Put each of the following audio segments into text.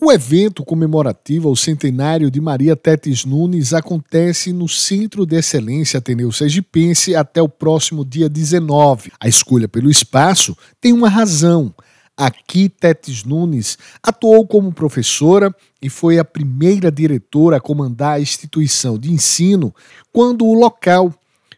O evento comemorativo ao centenário de Maria Tetes Nunes acontece no Centro de Excelência Ateneu Sergipense até o próximo dia 19. A escolha pelo espaço tem uma razão. Aqui, Tetes Nunes atuou como professora e foi a primeira diretora a comandar a instituição de ensino quando o local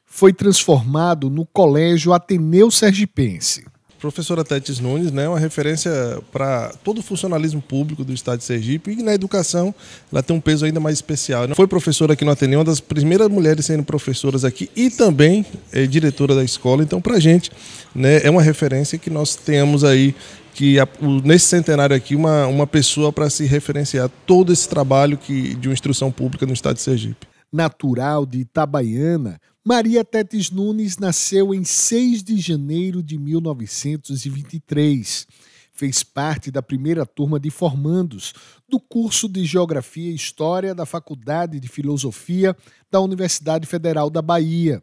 foi transformado no Colégio Ateneu Sergipense professora Tetis Nunes, né, uma referência para todo o funcionalismo público do Estado de Sergipe e na educação ela tem um peso ainda mais especial. Foi professora aqui no Ateneu, uma das primeiras mulheres sendo professoras aqui e também é diretora da escola. Então, para a gente, né, é uma referência que nós temos aí que nesse centenário aqui uma, uma pessoa para se referenciar todo esse trabalho que de uma instrução pública no Estado de Sergipe. Natural de Itabaiana, Maria Tetes Nunes nasceu em 6 de janeiro de 1923. Fez parte da primeira turma de formandos do curso de Geografia e História da Faculdade de Filosofia da Universidade Federal da Bahia.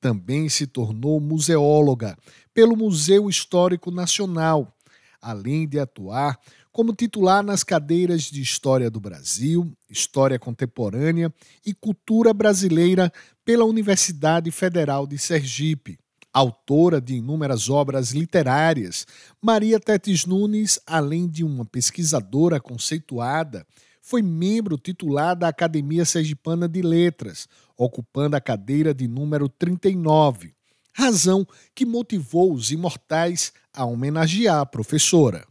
Também se tornou museóloga pelo Museu Histórico Nacional, além de atuar como titular nas cadeiras de História do Brasil, História Contemporânea e Cultura Brasileira pela Universidade Federal de Sergipe. Autora de inúmeras obras literárias, Maria Tetes Nunes, além de uma pesquisadora conceituada, foi membro titular da Academia Sergipana de Letras, ocupando a cadeira de número 39, razão que motivou os imortais a homenagear a professora.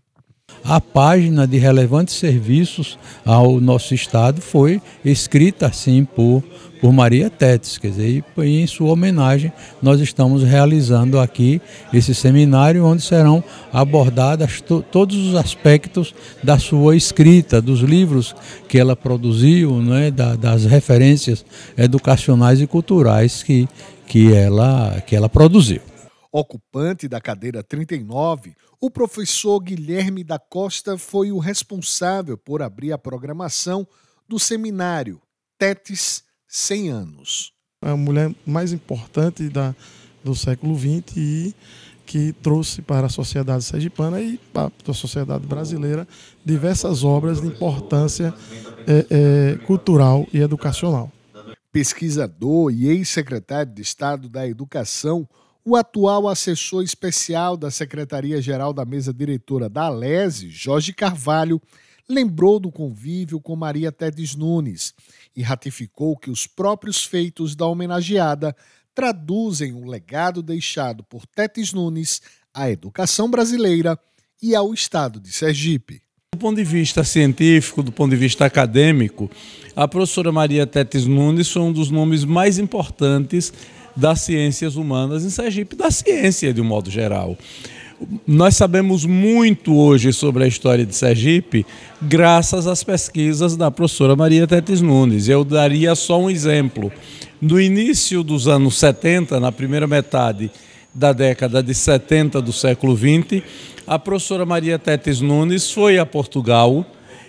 A página de relevantes serviços ao nosso Estado foi escrita assim por, por Maria Tetes, quer dizer, e em sua homenagem nós estamos realizando aqui esse seminário onde serão abordados to, todos os aspectos da sua escrita, dos livros que ela produziu, né, da, das referências educacionais e culturais que, que, ela, que ela produziu. Ocupante da cadeira 39, o professor Guilherme da Costa foi o responsável por abrir a programação do seminário Tetes 100 Anos. É a mulher mais importante da, do século XX e que trouxe para a sociedade sergipana e para a sociedade brasileira diversas obras de importância é, é, cultural e educacional. Pesquisador e ex-secretário de Estado da Educação, o atual assessor especial da Secretaria-Geral da Mesa Diretora da Alese, Jorge Carvalho, lembrou do convívio com Maria Tedes Nunes e ratificou que os próprios feitos da homenageada traduzem o legado deixado por Tetes Nunes à educação brasileira e ao Estado de Sergipe. Do ponto de vista científico, do ponto de vista acadêmico, a professora Maria Tetes Nunes foi um dos nomes mais importantes das ciências humanas em Sergipe, da ciência de um modo geral. Nós sabemos muito hoje sobre a história de Sergipe, graças às pesquisas da professora Maria Tetes Nunes. Eu daria só um exemplo. No início dos anos 70, na primeira metade da década de 70 do século 20, a professora Maria Tetes Nunes foi a Portugal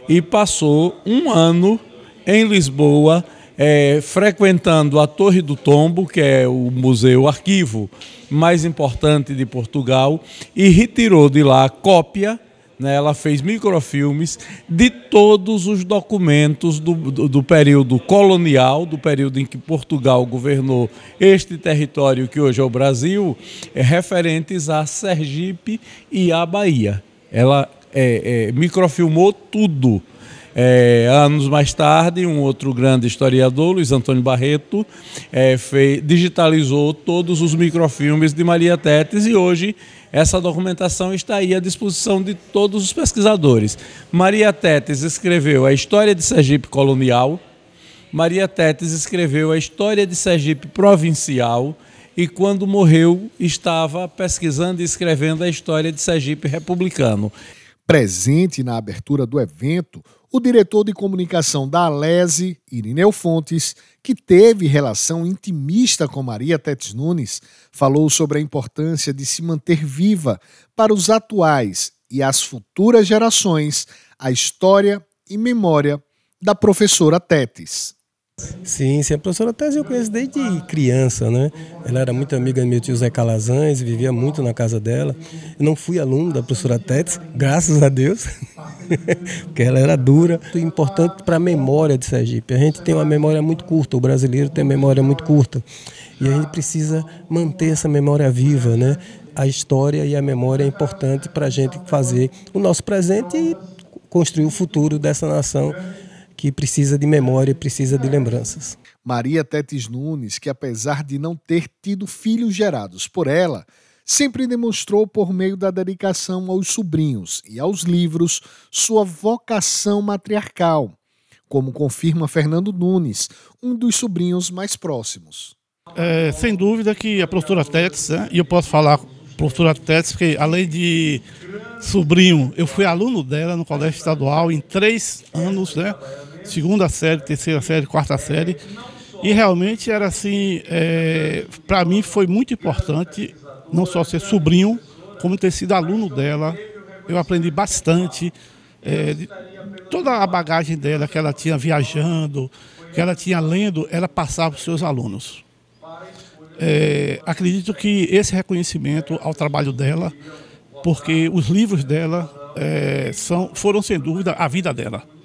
e passou um ano em Lisboa é, frequentando a Torre do Tombo, que é o museu arquivo mais importante de Portugal, e retirou de lá cópia né, ela fez microfilmes de todos os documentos do, do, do, período colonial, do período em que Portugal governou este território que hoje é o Brasil, é, referentes a Sergipe e à Bahia. Ela é, é, microfilmou tudo. É, anos mais tarde, um outro grande historiador, Luiz Antônio Barreto, é, fez, digitalizou todos os microfilmes de Maria Tetes e hoje essa documentação está aí à disposição de todos os pesquisadores. Maria Tetes escreveu a História de Sergipe Colonial, Maria Tetes escreveu a História de Sergipe Provincial e, quando morreu, estava pesquisando e escrevendo a história de Sergipe Republicano. Presente na abertura do evento, o diretor de comunicação da Alese, Irineu Fontes, que teve relação intimista com Maria Tetes Nunes, falou sobre a importância de se manter viva para os atuais e as futuras gerações a história e memória da professora Tetes. Sim, sim, a professora Tese eu conheço desde criança, né? Ela era muito amiga do meu tio Zé Calazans, vivia muito na casa dela. Eu não fui aluno da professora Tete, graças a Deus, porque ela era dura. Muito importante para a memória de Sergipe. A gente tem uma memória muito curta, o brasileiro tem uma memória muito curta. E a gente precisa manter essa memória viva, né? A história e a memória é importante para a gente fazer o nosso presente e construir o futuro dessa nação que precisa de memória, precisa de lembranças. Maria Tetes Nunes, que apesar de não ter tido filhos gerados por ela, sempre demonstrou por meio da dedicação aos sobrinhos e aos livros sua vocação matriarcal, como confirma Fernando Nunes, um dos sobrinhos mais próximos. É, sem dúvida que a professora Tetes, né, e eu posso falar professora Tetes, porque além de sobrinho, eu fui aluno dela no colégio estadual em três anos, né? segunda série, terceira série, quarta série. E realmente era assim, é, para mim foi muito importante não só ser sobrinho, como ter sido aluno dela. Eu aprendi bastante, é, de, toda a bagagem dela que ela tinha viajando, que ela tinha lendo, ela passava para os seus alunos. É, acredito que esse reconhecimento ao trabalho dela, porque os livros dela é, são, foram sem dúvida a vida dela.